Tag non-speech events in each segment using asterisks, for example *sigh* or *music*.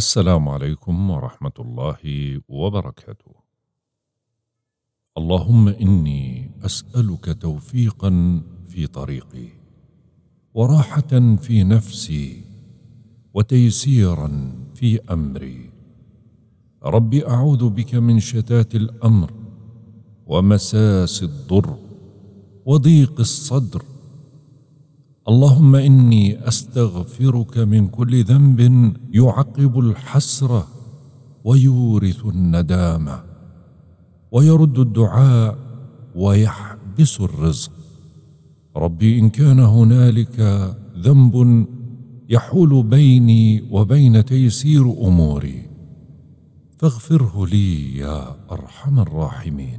السلام عليكم ورحمة الله وبركاته. اللهم إني أسألك توفيقا في طريقي، وراحة في نفسي، وتيسيرا في أمري. رب أعوذ بك من شتات الأمر، ومساس الضر، وضيق الصدر، اللهم اني استغفرك من كل ذنب يعقب الحسره ويورث الندامه ويرد الدعاء ويحبس الرزق ربي ان كان هنالك ذنب يحول بيني وبين تيسير اموري فاغفره لي يا ارحم الراحمين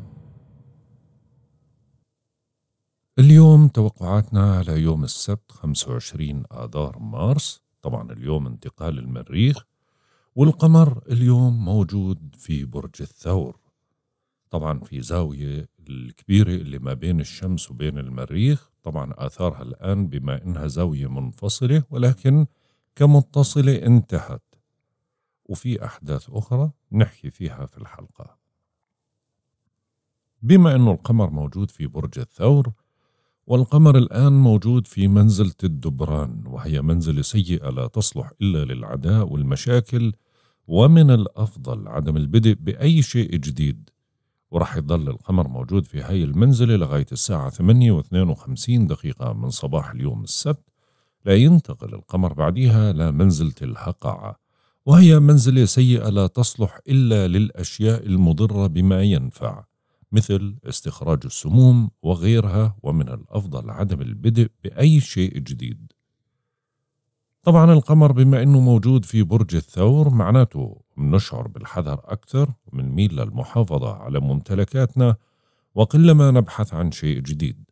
اليوم توقعاتنا على يوم السبت 25 آذار مارس طبعا اليوم انتقال المريخ والقمر اليوم موجود في برج الثور طبعا في زاوية الكبيرة اللي ما بين الشمس وبين المريخ طبعا آثارها الآن بما إنها زاوية منفصلة ولكن كمتصلة انتهت وفي أحداث أخرى نحكي فيها في الحلقة بما أنه القمر موجود في برج الثور والقمر الآن موجود في منزلة الدبران وهي منزلة سيئة لا تصلح إلا للعداء والمشاكل ومن الأفضل عدم البدء بأي شيء جديد ورح يضل القمر موجود في هاي المنزلة لغاية الساعة 8 و 52 دقيقة من صباح اليوم السبت لا ينتقل القمر بعدها لمنزلة الهقعة وهي منزلة سيئة لا تصلح إلا للأشياء المضرة بما ينفع مثل استخراج السموم وغيرها ومن الأفضل عدم البدء بأي شيء جديد طبعا القمر بما أنه موجود في برج الثور معناته نشعر بالحذر أكثر ميل للمحافظة على ممتلكاتنا وقلما نبحث عن شيء جديد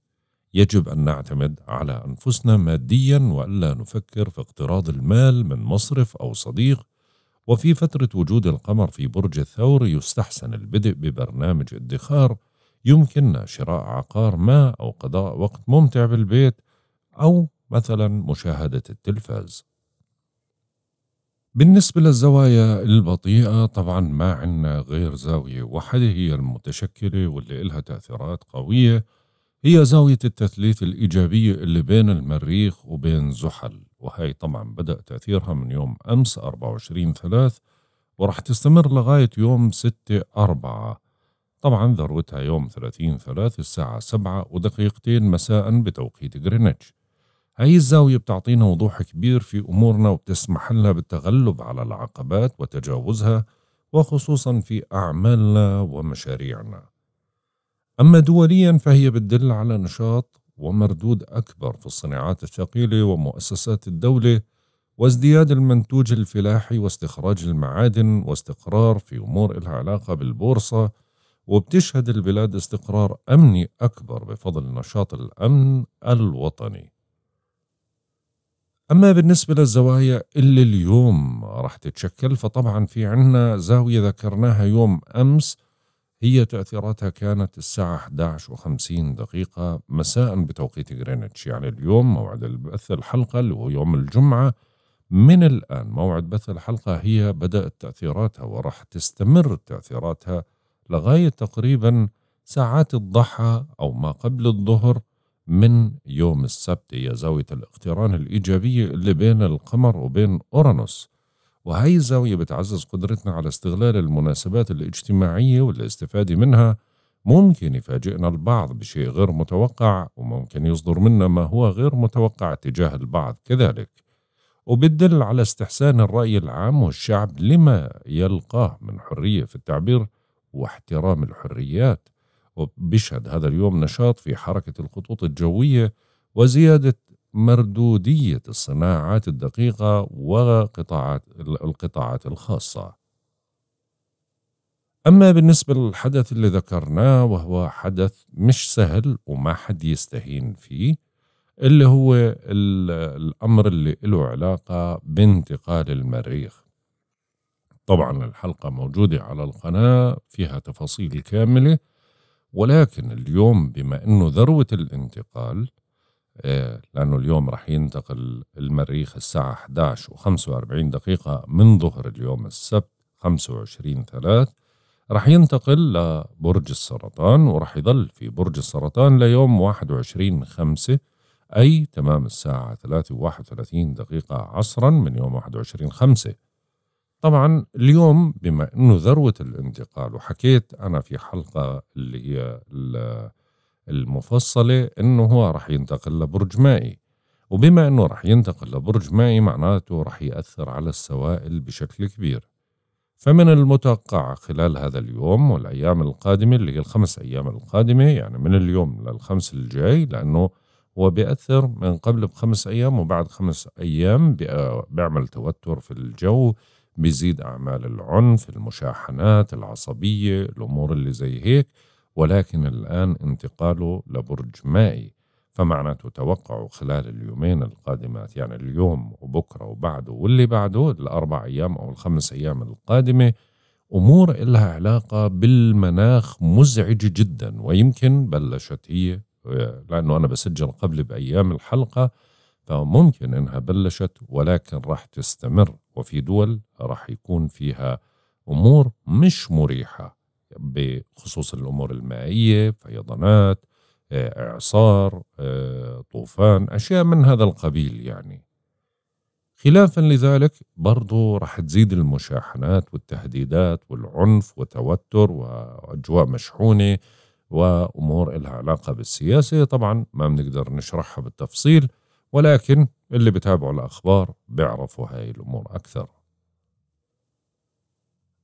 يجب أن نعتمد على أنفسنا ماديا وألا نفكر في اقتراض المال من مصرف أو صديق وفي فترة وجود القمر في برج الثور يستحسن البدء ببرنامج ادخار يمكننا شراء عقار ما أو قضاء وقت ممتع بالبيت أو مثلا مشاهدة التلفاز بالنسبة للزوايا البطيئة طبعا ما عنا غير زاوية واحدة هي المتشكلة واللي إلها تأثيرات قوية هي زاوية التثليث الإيجابية اللي بين المريخ وبين زحل وهي طبعا بدأ تأثيرها من يوم أمس 24 ثلاث وراح تستمر لغاية يوم 6 أربعة طبعا ذروتها يوم 30 ثلاث الساعة 7 ودقيقتين مساء بتوقيت غرينتش هاي الزاوية بتعطينا وضوح كبير في أمورنا وبتسمح لنا بالتغلب على العقبات وتجاوزها وخصوصا في أعمالنا ومشاريعنا أما دوليا فهي بتدل على نشاط ومردود أكبر في الصناعات الثقيلة ومؤسسات الدولة وازدياد المنتوج الفلاحي واستخراج المعادن واستقرار في أمور إلها علاقة بالبورصة وبتشهد البلاد استقرار أمني أكبر بفضل نشاط الأمن الوطني أما بالنسبة للزوايا اللي اليوم راح تتشكل فطبعا في عنا زاوية ذكرناها يوم أمس هي تأثيراتها كانت الساعة 11 و50 دقيقة مساء بتوقيت غرينتش يعني اليوم موعد البث الحلقة اللي هو يوم الجمعة من الآن موعد بث الحلقة هي بدأت تأثيراتها وراح تستمر تأثيراتها لغاية تقريبا ساعات الضحى أو ما قبل الظهر من يوم السبت هي زاوية الاقتران الإيجابية اللي بين القمر وبين أورانوس وهي الزاوية بتعزز قدرتنا على استغلال المناسبات الاجتماعية والاستفادة منها ممكن يفاجئنا البعض بشيء غير متوقع وممكن يصدر منا ما هو غير متوقع تجاه البعض كذلك وبتدل على استحسان الرأي العام والشعب لما يلقاه من حرية في التعبير واحترام الحريات وبشهد هذا اليوم نشاط في حركة الخطوط الجوية وزيادة مردودية الصناعات الدقيقة وقطاعات القطاعات الخاصة. أما بالنسبة للحدث اللي ذكرناه وهو حدث مش سهل وما حد يستهين فيه اللي هو الأمر اللي له علاقة بانتقال المريخ طبعا الحلقة موجودة على القناة فيها تفاصيل كاملة ولكن اليوم بما أنه ذروة الانتقال لأنه اليوم رح ينتقل المريخ الساعة 11 و45 دقيقة من ظهر اليوم السبت 25 3 رح ينتقل لبرج السرطان ورح يضل في برج السرطان ليوم 21 5 أي تمام الساعة 3 و31 دقيقة عصرا من يوم 21 5 طبعا اليوم بما أنه ذروة الانتقال وحكيت أنا في حلقة اللي هي المفصلة انه هو رح ينتقل لبرج مائي وبما انه رح ينتقل لبرج مائي معناته رح يأثر على السوائل بشكل كبير فمن المتوقع خلال هذا اليوم والأيام القادمة اللي هي الخمس أيام القادمة يعني من اليوم للخمس الجاي لأنه هو بيأثر من قبل بخمس أيام وبعد خمس أيام بيعمل توتر في الجو بيزيد أعمال العنف المشاحنات العصبية الأمور اللي زي هيك ولكن الآن انتقاله لبرج مائي فمعناته توقعوا خلال اليومين القادمات يعني اليوم وبكرة وبعده واللي بعده الأربع أيام أو الخمس أيام القادمة أمور إلها علاقة بالمناخ مزعجة جدا ويمكن بلشت هي لأنه أنا بسجل قبل بأيام الحلقة فممكن إنها بلشت ولكن راح تستمر وفي دول راح يكون فيها أمور مش مريحة بخصوص الأمور المائية فيضانات آه، إعصار آه، طوفان أشياء من هذا القبيل يعني خلافا لذلك برضو رح تزيد المشاحنات والتهديدات والعنف وتوتر وأجواء مشحونة وأمور لها علاقة بالسياسة طبعا ما بنقدر نشرحها بالتفصيل ولكن اللي بتابعوا الأخبار بيعرفوا هاي الأمور أكثر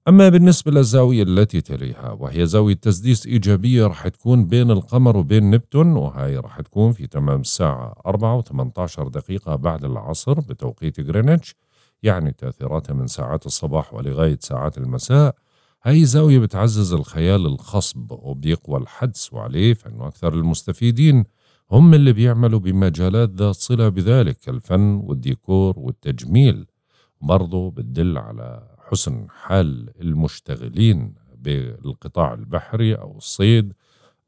أما بالنسبة للزاوية التي تليها وهي زاوية تسديس إيجابية راح تكون بين القمر وبين نبتون وهي راح تكون في تمام الساعة 4 و18 دقيقة بعد العصر بتوقيت غرينتش يعني تأثيراتها من ساعات الصباح ولغاية ساعات المساء هاي زاوية بتعزز الخيال الخصب وبيقوى الحدس وعليه فإنه أكثر المستفيدين هم اللي بيعملوا بمجالات ذات صلة بذلك كالفن والديكور والتجميل برضه بتدل على حسن حال المشتغلين بالقطاع البحري أو الصيد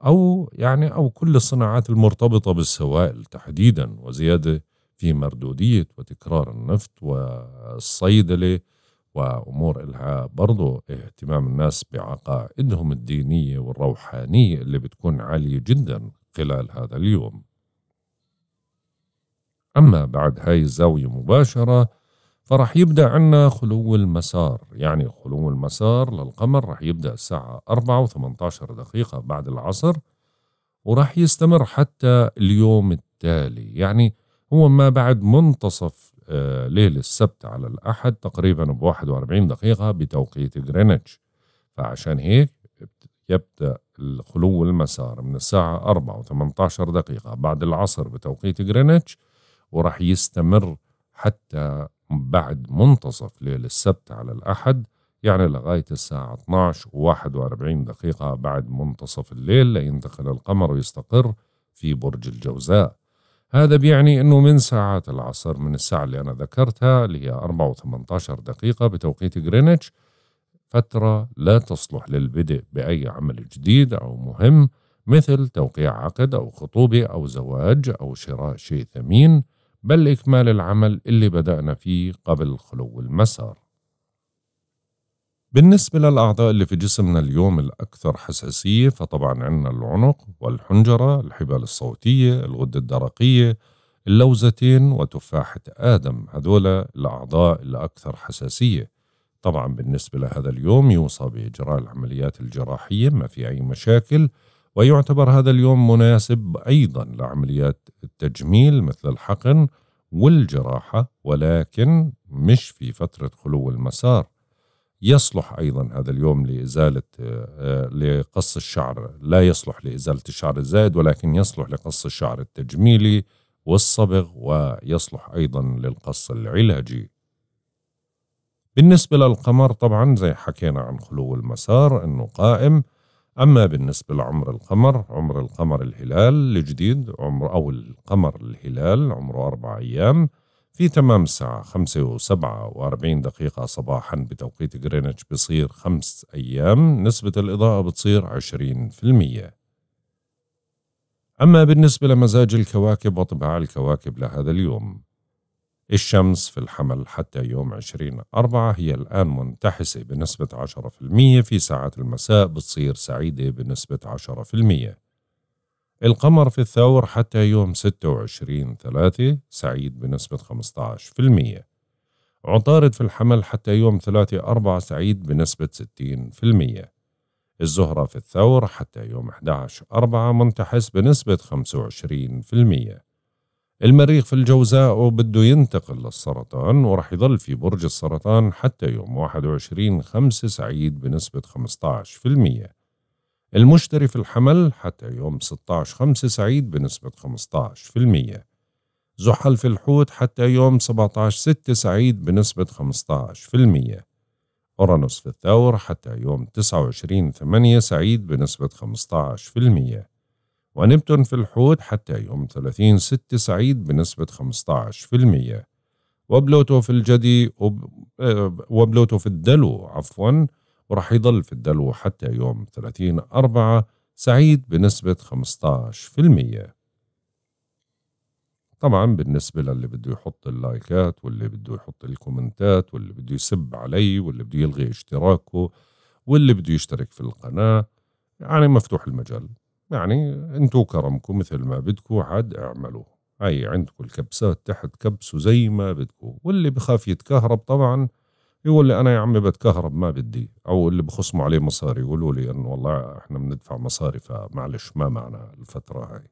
أو يعني أو كل الصناعات المرتبطة بالسوائل تحديدا وزيادة في مردودية وتكرار النفط والصيدلة وأمور إلها برضو اهتمام الناس بعقائدهم الدينية والروحانية اللي بتكون عالية جدا خلال هذا اليوم أما بعد هاي الزاوية مباشرة فراح يبدأ عنا خلو المسار يعني خلو المسار للقمر راح يبدأ الساعة 4 و18 دقيقة بعد العصر وراح يستمر حتى اليوم التالي يعني هو ما بعد منتصف آه، ليل السبت على الأحد تقريبا ب 41 دقيقة بتوقيت غرينتش فعشان هيك يبدأ الخلو المسار من الساعة 4 و 18 دقيقة بعد العصر بتوقيت غرينتش وراح يستمر حتى بعد منتصف ليل السبت على الأحد يعني لغاية الساعة 12 و41 دقيقة بعد منتصف الليل لينتقل القمر ويستقر في برج الجوزاء هذا بيعني أنه من ساعات العصر من الساعة اللي أنا ذكرتها اللي هي 4 و18 دقيقة بتوقيت غرينتش فترة لا تصلح للبدء بأي عمل جديد أو مهم مثل توقيع عقد أو خطوبة أو زواج أو شراء شيء ثمين بل إكمال العمل اللي بدأنا فيه قبل خلو المسار بالنسبة للأعضاء اللي في جسمنا اليوم الأكثر حساسية فطبعا عندنا العنق والحنجرة الحبال الصوتية الغدة الدرقية اللوزتين وتفاحة آدم هذولا الأعضاء الأكثر حساسية طبعا بالنسبة لهذا اليوم يوصى بإجراء العمليات الجراحية ما في أي مشاكل ويعتبر هذا اليوم مناسب أيضا لعمليات التجميل مثل الحقن والجراحة ولكن مش في فترة خلو المسار يصلح أيضا هذا اليوم لإزالة آه، لقص الشعر لا يصلح لإزالة الشعر الزائد ولكن يصلح لقص الشعر التجميلي والصبغ ويصلح أيضا للقص العلاجي بالنسبة للقمر طبعا زي حكينا عن خلو المسار أنه قائم أما بالنسبة لعمر القمر عمر القمر الهلال الجديد عمر أو القمر الهلال عمره أربع أيام في تمام الساعة خمسة وسبعة وأربعين دقيقة صباحا بتوقيت غرينتش بصير خمس أيام نسبة الإضاءة بتصير عشرين في المية أما بالنسبة لمزاج الكواكب وطباع الكواكب لهذا اليوم الشمس في الحمل حتى يوم 20 أربعة هي الآن منتحسة بنسبة 10% في ساعات المساء بتصير سعيدة بنسبة 10% القمر في الثور حتى يوم 26 ثلاثة سعيد بنسبة 15% عطارد في الحمل حتى يوم 3 أربعة سعيد بنسبة 60% الزهرة في الثور حتى يوم 11 أربعة منتحس بنسبة 25% المريخ في الجوزاء وبده ينتقل للسرطان ورح يضل في برج السرطان حتى يوم 21 5 سعيد بنسبة 15% المشتري في الحمل حتى يوم 16 5 سعيد بنسبة 15% زحل في الحوت حتى يوم 17 6 سعيد بنسبة 15% أورانوس في الثور حتى يوم 29 8 سعيد بنسبة 15% ونبتون في الحوت حتى يوم 30 6 سعيد بنسبة 15% وبلوتو في الجدي وبلوتو آه، في الدلو عفوا وراح يضل في الدلو حتى يوم 30 4 سعيد بنسبة 15% طبعا بالنسبة للي بده يحط اللايكات واللي بده يحط الكومنتات واللي بده يسب علي واللي بده يلغي اشتراكه واللي بده يشترك في القناة يعني مفتوح المجال يعني انتو كرمكم مثل ما بدكم عاد اعملوا اي عندكم الكبسات تحت كبسوا زي ما بدكم واللي بخاف يتكهرب طبعا يقول لي انا يا عمي بتكهرب ما بدي او اللي بخصموا عليه مصاري يقولوا لي انه والله احنا بندفع مصاري فمعلش ما معنا الفتره هاي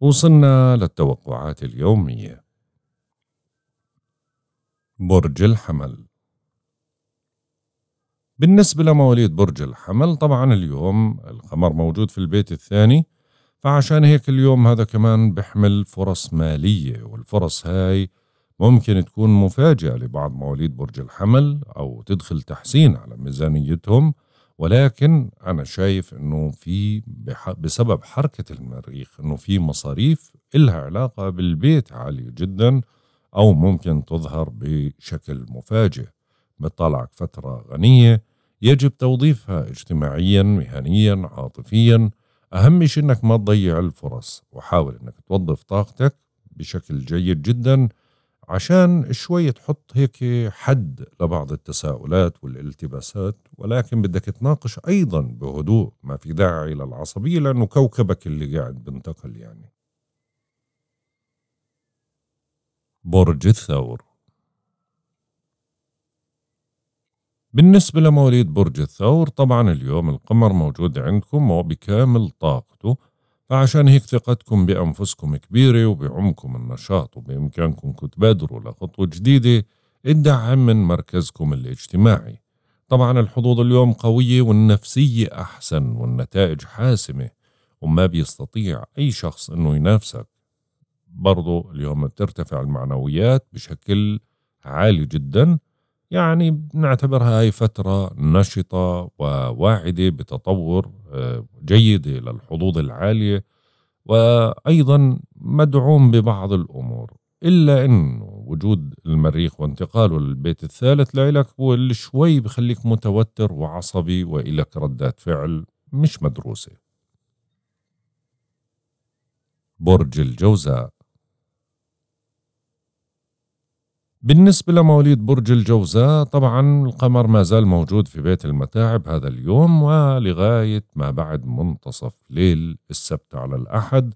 وصلنا للتوقعات اليوميه برج الحمل بالنسبة لمواليد برج الحمل طبعا اليوم القمر موجود في البيت الثاني فعشان هيك اليوم هذا كمان بحمل فرص مالية والفرص هاي ممكن تكون مفاجئة لبعض مواليد برج الحمل أو تدخل تحسين على ميزانيتهم ولكن أنا شايف أنه في بسبب حركة المريخ أنه في مصاريف إلها علاقة بالبيت عالية جدا أو ممكن تظهر بشكل مفاجئ بتطلعك فترة غنية يجب توظيفها اجتماعيا مهنيا عاطفيا أهم شيء أنك ما تضيع الفرص وحاول أنك توظف طاقتك بشكل جيد جدا عشان شوي تحط هيك حد لبعض التساؤلات والالتباسات ولكن بدك تناقش أيضا بهدوء ما في داعي للعصبية لأنه كوكبك اللي قاعد بنتقل يعني برج الثور بالنسبة لمواليد برج الثور طبعا اليوم القمر موجود عندكم وبكامل طاقته فعشان هيك ثقتكم بأنفسكم كبيرة وبعمكم النشاط وبإمكانكم تبادروا لخطوة جديدة الدعم من مركزكم الاجتماعي طبعا الحظوظ اليوم قوية والنفسية أحسن والنتائج حاسمة وما بيستطيع أي شخص أنه ينافسك برضو اليوم بترتفع المعنويات بشكل عالي جداً يعني نعتبرها هاي فترة نشطة وواعدة بتطور آه، جيدة للحظوظ العالية وأيضا مدعوم ببعض الأمور إلا أن وجود المريخ وانتقاله للبيت الثالث لإلك هو اللي شوي بخليك متوتر وعصبي وإلك ردات فعل مش مدروسة برج الجوزاء بالنسبة لمواليد برج الجوزاء طبعا القمر ما زال موجود في بيت المتاعب هذا اليوم ولغاية ما بعد منتصف ليل السبت على الأحد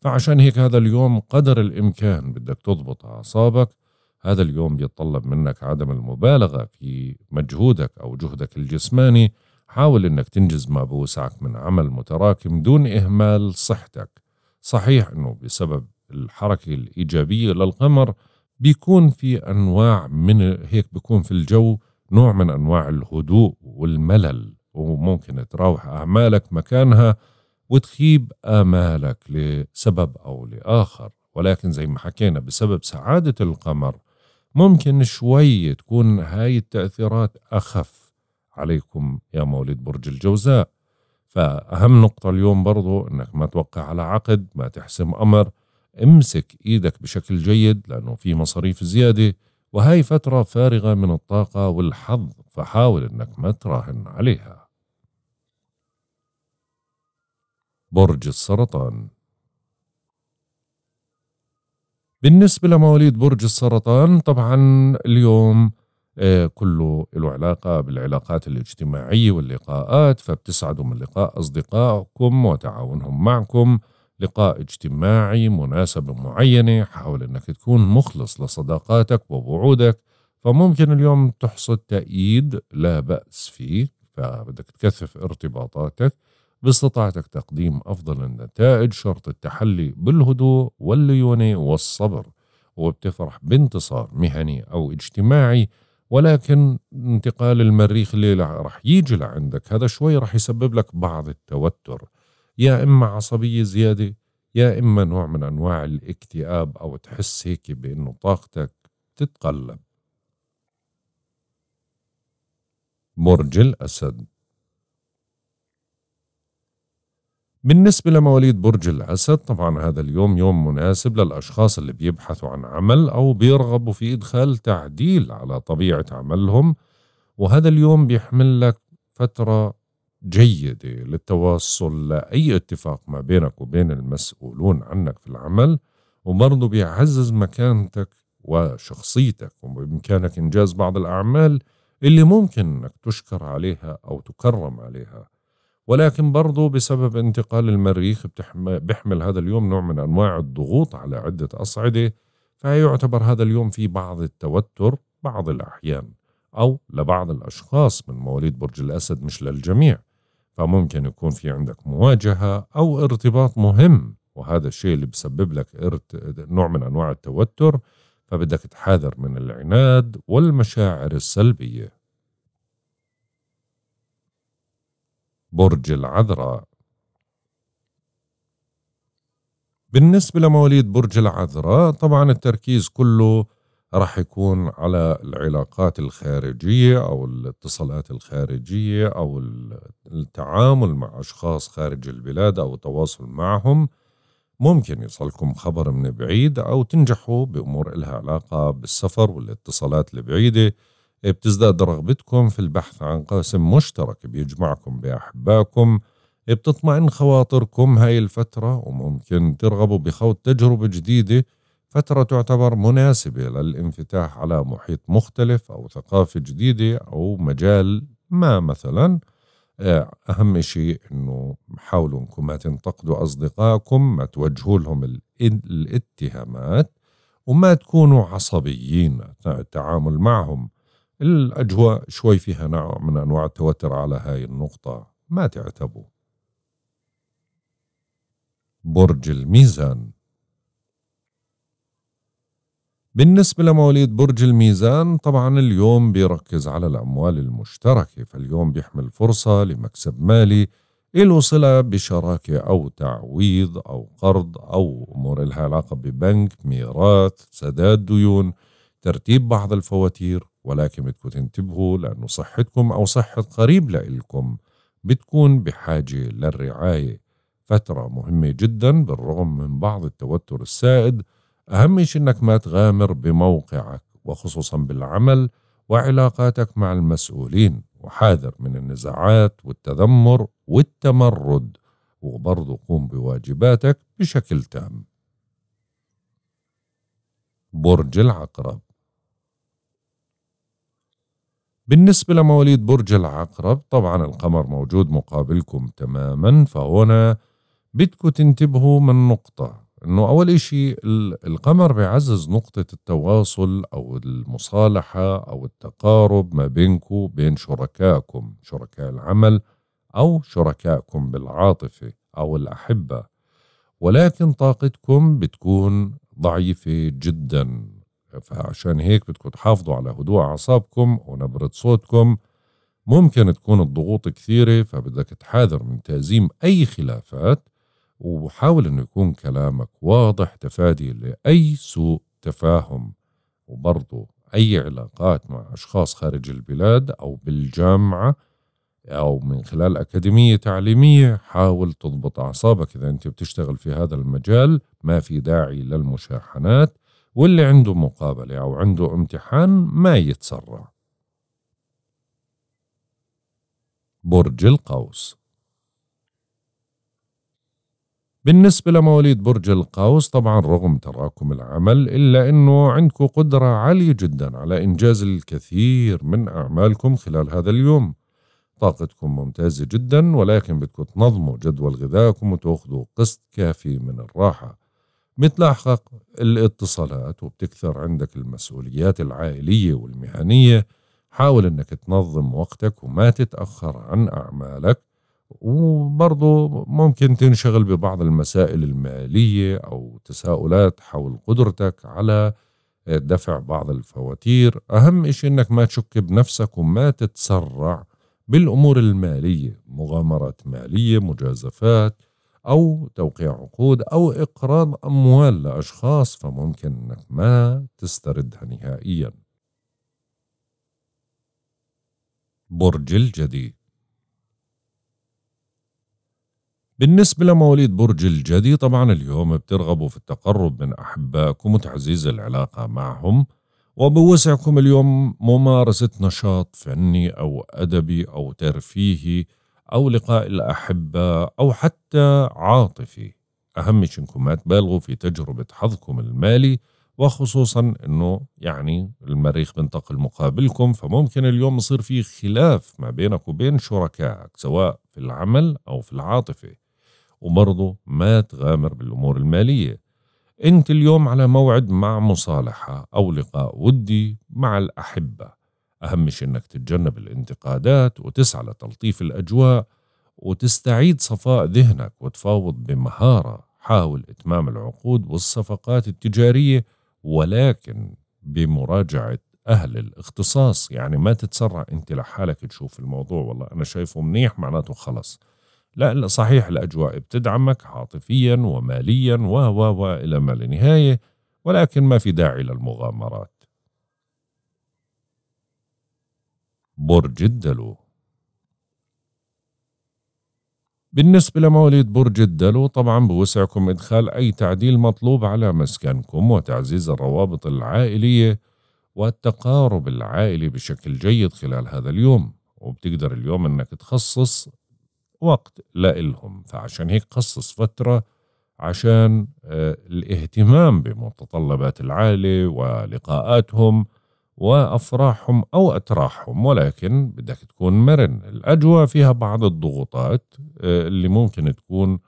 فعشان هيك هذا اليوم قدر الإمكان بدك تضبط أعصابك هذا اليوم بيتطلب منك عدم المبالغة في مجهودك أو جهدك الجسماني حاول أنك تنجز ما بوسعك من عمل متراكم دون إهمال صحتك صحيح أنه بسبب الحركة الإيجابية للقمر بيكون في انواع من هيك بيكون في الجو نوع من انواع الهدوء والملل وممكن تراوح اعمالك مكانها وتخيب امالك لسبب او لاخر ولكن زي ما حكينا بسبب سعاده القمر ممكن شوي تكون هاي التاثيرات اخف عليكم يا مواليد برج الجوزاء فاهم نقطه اليوم برضو انك ما توقع على عقد ما تحسم امر امسك ايدك بشكل جيد لانه في مصاريف زياده وهي فترة فارغة من الطاقة والحظ فحاول انك ما تراهن عليها برج السرطان بالنسبة لمواليد برج السرطان طبعا اليوم آه، كله له علاقة بالعلاقات الاجتماعية واللقاءات فبتسعدوا من لقاء أصدقائكم وتعاونهم معكم لقاء اجتماعي مناسبة معينة حاول أنك تكون مخلص لصداقاتك ووعودك فممكن اليوم تحصد تأييد لا بأس فيه فبدك تكثف ارتباطاتك باستطاعتك تقديم أفضل النتائج شرط التحلي بالهدوء والليونة والصبر وبتفرح بانتصار مهني أو اجتماعي ولكن انتقال المريخ اللي رح يجي لعندك هذا شوي رح يسبب لك بعض التوتر يا إما عصبية زيادة يا إما نوع من أنواع الاكتئاب أو تحس هيك بأنه طاقتك تتقلب برج الأسد بالنسبة لمواليد برج الأسد طبعا هذا اليوم يوم مناسب للأشخاص اللي بيبحثوا عن عمل أو بيرغبوا في إدخال تعديل على طبيعة عملهم وهذا اليوم بيحمل لك فترة جيدة للتواصل لأي اتفاق ما بينك وبين المسؤولون عنك في العمل وبرضه بيعزز مكانتك وشخصيتك وبإمكانك إنجاز بعض الأعمال اللي ممكن أنك تشكر عليها أو تكرم عليها ولكن برضه بسبب انتقال المريخ بيحمل هذا اليوم نوع من أنواع الضغوط على عدة أصعدة فيعتبر هذا اليوم في بعض التوتر بعض الأحيان أو لبعض الأشخاص من مواليد برج الأسد مش للجميع فممكن يكون في عندك مواجهة أو ارتباط مهم وهذا الشيء اللي بسبب لك نوع من أنواع التوتر فبدك تحاذر من العناد والمشاعر السلبية برج العذراء بالنسبة لمواليد برج العذراء طبعا التركيز كله راح يكون على العلاقات الخارجية أو الاتصالات الخارجية أو التعامل مع أشخاص خارج البلاد أو التواصل معهم ممكن يصلكم خبر من بعيد أو تنجحوا بأمور إلها علاقة بالسفر والاتصالات البعيدة بتزداد رغبتكم في البحث عن قاسم مشترك بيجمعكم بأحبائكم بتطمئن خواطركم هاي الفترة وممكن ترغبوا بخوض تجربة جديدة فترة تعتبر مناسبة للانفتاح على محيط مختلف أو ثقافة جديدة أو مجال ما مثلا آه، أهم شيء أنه حاولوا أنكم ما تنتقدوا أصدقائكم ما توجهوا لهم الاتهامات وما تكونوا عصبيين أثناء التعامل معهم الأجواء شوي فيها نوع من أنواع التوتر على هاي النقطة ما تعتبوا برج الميزان بالنسبة لمواليد برج الميزان طبعا اليوم بيركز على الأموال المشتركة فاليوم بيحمل فرصة لمكسب مالي له صلة بشراكة أو تعويض أو قرض أو أمور لها علاقة ببنك ميراث سداد ديون ترتيب بعض الفواتير ولكن بدكم تنتبهوا لأنه صحتكم أو صحة قريب لإلكم بتكون بحاجة للرعاية فترة مهمة جدا بالرغم من بعض التوتر السائد أهم شيء إنك ما تغامر بموقعك وخصوصا بالعمل وعلاقاتك مع المسؤولين وحاذر من النزاعات والتذمر والتمرد وبرضه قوم بواجباتك بشكل تام برج العقرب بالنسبة لمواليد برج العقرب طبعا القمر موجود مقابلكم تماما فهنا بدكم تنتبهوا من نقطة انه اول اشي القمر بيعزز نقطة التواصل او المصالحة او التقارب ما بينكم وبين شركائكم شركاء العمل او شركائكم بالعاطفة او الاحبة ولكن طاقتكم بتكون ضعيفة جدا فعشان هيك بدكم تحافظوا على هدوء اعصابكم ونبرة صوتكم ممكن تكون الضغوط كثيرة فبدك تحاذر من تهزيم اي خلافات وحاول انه يكون كلامك واضح تفادي لاي سوء تفاهم وبرضه اي علاقات مع اشخاص خارج البلاد او بالجامعه او من خلال اكاديميه تعليميه حاول تضبط اعصابك اذا انت بتشتغل في هذا المجال ما في داعي للمشاحنات واللي عنده مقابله او عنده امتحان ما يتسرع برج القوس بالنسبة لمواليد برج القوس طبعا رغم تراكم العمل إلا أنه عندكم قدرة عالية جدا على إنجاز الكثير من أعمالكم خلال هذا اليوم طاقتكم ممتازة جدا ولكن بدكم تنظموا جدول غذائكم وتأخذوا قسط كافي من الراحة بتلاحقك الاتصالات وبتكثر عندك المسؤوليات العائلية والمهنية حاول أنك تنظم وقتك وما تتأخر عن أعمالك وبرضه ممكن تنشغل ببعض المسائل المالية أو تساؤلات حول قدرتك على دفع بعض الفواتير أهم شيء أنك ما تشك بنفسك وما تتسرع بالأمور المالية مغامرات مالية مجازفات أو توقيع عقود أو إقراض أموال لأشخاص فممكن أنك ما تستردها نهائيا برج الجديد بالنسبة لمواليد برج الجدي طبعا اليوم بترغبوا في التقرب من أحبائكم وتعزيز العلاقة معهم وبوسعكم اليوم ممارسة نشاط فني أو أدبي أو ترفيهي أو لقاء الأحبة أو حتى عاطفي أهم شيء إنكم ما تبالغوا في تجربة حظكم المالي وخصوصا إنه يعني المريخ بينتقل مقابلكم فممكن اليوم يصير في خلاف ما بينك وبين شركائك سواء في العمل أو في العاطفة وبرضه ما تغامر بالأمور المالية أنت اليوم على موعد مع مصالحة أو لقاء ودي مع الأحبة أهم شيء أنك تتجنب الانتقادات وتسعى لتلطيف الأجواء وتستعيد صفاء ذهنك وتفاوض بمهارة حاول إتمام العقود والصفقات التجارية ولكن بمراجعة أهل الاختصاص يعني ما تتسرع أنت لحالك تشوف الموضوع والله أنا شايفه منيح معناته خلص لا, لا صحيح الأجواء بتدعمك عاطفيا وماليا و و إلى ما لا نهاية ولكن ما في داعي للمغامرات برج الدلو بالنسبة لمواليد برج الدلو طبعا بوسعكم إدخال أي تعديل مطلوب على مسكنكم وتعزيز الروابط العائلية والتقارب العائلي بشكل جيد خلال هذا اليوم وبتقدر اليوم أنك تخصص وقت لإلهم فعشان هيك خصص فترة عشان آه، الاهتمام بمتطلبات العائلة ولقاءاتهم وأفراحهم أو أتراحهم ولكن بدك تكون مرن الأجواء فيها بعض الضغوطات آه، اللي ممكن تكون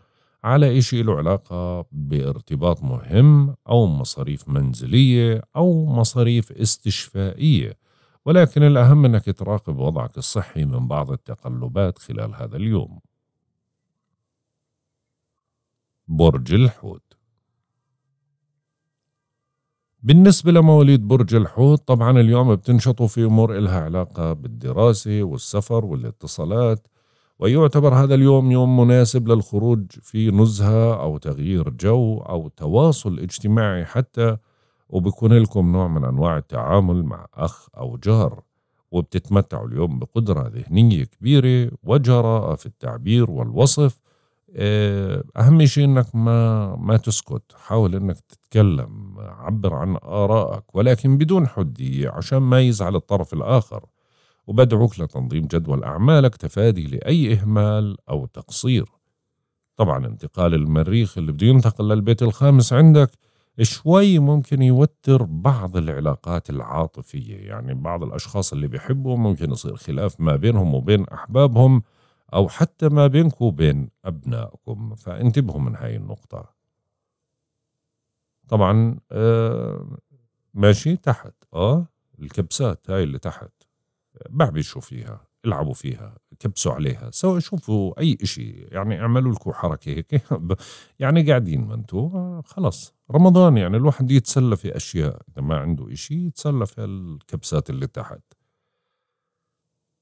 على إشي له علاقة بارتباط مهم أو مصاريف منزلية أو مصاريف استشفائية ولكن الأهم أنك تراقب وضعك الصحي من بعض التقلبات خلال هذا اليوم برج الحوت بالنسبة لمواليد برج الحوت طبعا اليوم بتنشطوا في أمور إلها علاقة بالدراسة والسفر والاتصالات ويعتبر هذا اليوم يوم مناسب للخروج في نزهة أو تغيير جو أو تواصل اجتماعي حتى وبكون لكم نوع من أنواع التعامل مع أخ أو جار وبتتمتعوا اليوم بقدرة ذهنية كبيرة وجراءة في التعبير والوصف آه، اهم شيء انك ما ما تسكت حاول انك تتكلم عبر عن ارائك ولكن بدون حديه عشان ما يزعل الطرف الاخر وبدعوك لتنظيم جدول اعمالك تفادي لاي اهمال او تقصير طبعا انتقال المريخ اللي بده ينتقل للبيت الخامس عندك شوي ممكن يوتر بعض العلاقات العاطفيه يعني بعض الاشخاص اللي بيحبوا ممكن يصير خلاف ما بينهم وبين احبابهم أو حتى ما بينكم وبين أبنائكم فانتبهوا من هاي النقطة طبعا آه، ماشي تحت آه الكبسات هاي اللي تحت بعبشوا فيها العبوا فيها كبسوا عليها سواء شوفوا أي إشي يعني اعملوا لكم حركة هيك *laughs* يعني قاعدين ما انتوا آه، خلص رمضان يعني الواحد يتسلى في أشياء إذا ما عنده إشي يتسلى في الكبسات اللي تحت